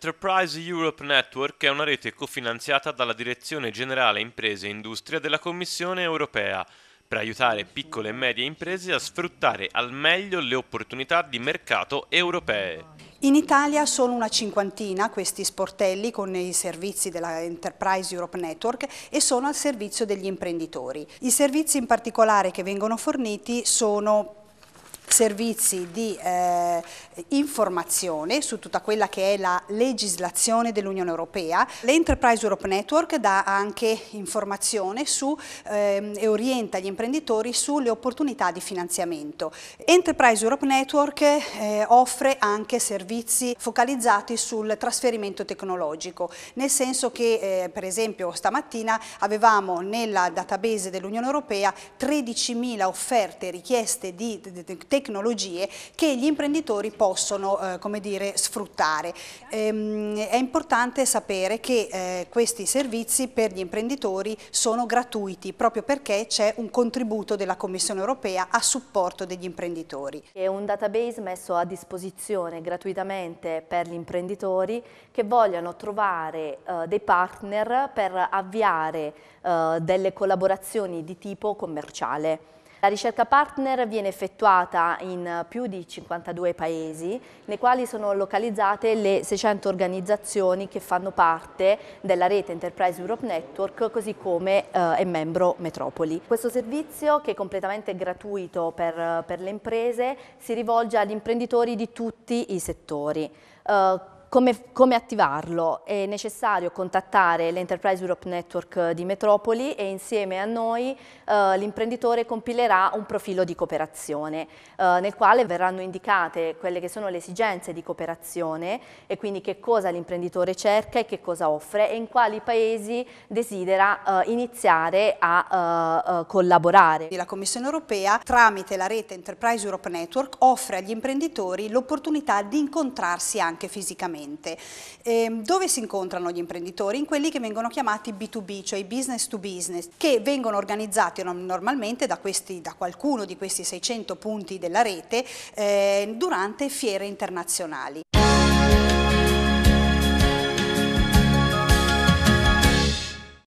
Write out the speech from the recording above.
Enterprise Europe Network è una rete cofinanziata dalla Direzione Generale Imprese e Industria della Commissione europea per aiutare piccole e medie imprese a sfruttare al meglio le opportunità di mercato europee. In Italia sono una cinquantina questi sportelli con i servizi della Enterprise Europe Network e sono al servizio degli imprenditori. I servizi in particolare che vengono forniti sono servizi di eh, informazione su tutta quella che è la legislazione dell'Unione Europea. L'Enterprise Europe Network dà anche informazione su, eh, e orienta gli imprenditori sulle opportunità di finanziamento. Enterprise Europe Network eh, offre anche servizi focalizzati sul trasferimento tecnologico, nel senso che eh, per esempio stamattina avevamo nella database dell'Unione Europea 13.000 offerte richieste di, tecnologia tecnologie che gli imprenditori possono eh, come dire, sfruttare. Ehm, è importante sapere che eh, questi servizi per gli imprenditori sono gratuiti proprio perché c'è un contributo della Commissione europea a supporto degli imprenditori. È un database messo a disposizione gratuitamente per gli imprenditori che vogliono trovare eh, dei partner per avviare eh, delle collaborazioni di tipo commerciale. La ricerca partner viene effettuata in più di 52 paesi, nei quali sono localizzate le 600 organizzazioni che fanno parte della rete Enterprise Europe Network, così come eh, è membro Metropoli. Questo servizio, che è completamente gratuito per, per le imprese, si rivolge agli imprenditori di tutti i settori. Uh, come, come, attivarlo? È necessario contattare l'Enterprise Europe Network eh, di Metropoli e insieme a noi eh, l'imprenditore compilerà un profilo di cooperazione eh, nel quale verranno indicate quelle che sono le esigenze di cooperazione e quindi che cosa l'imprenditore cerca e che cosa offre e in quali paesi desidera eh, iniziare a eh, eh, collaborare. La Commissione europea tramite la rete Enterprise Europe Network offre agli imprenditori l'opportunità di incontrarsi anche fisicamente direttamente. Eh, dove si incontrano gli imprenditori? In quelli che vengono chiamati B2B, cioè i business to business, che vengono organizzati normalmente da, questi, da qualcuno di questi 600 punti della rete eh, durante fiere internazionali.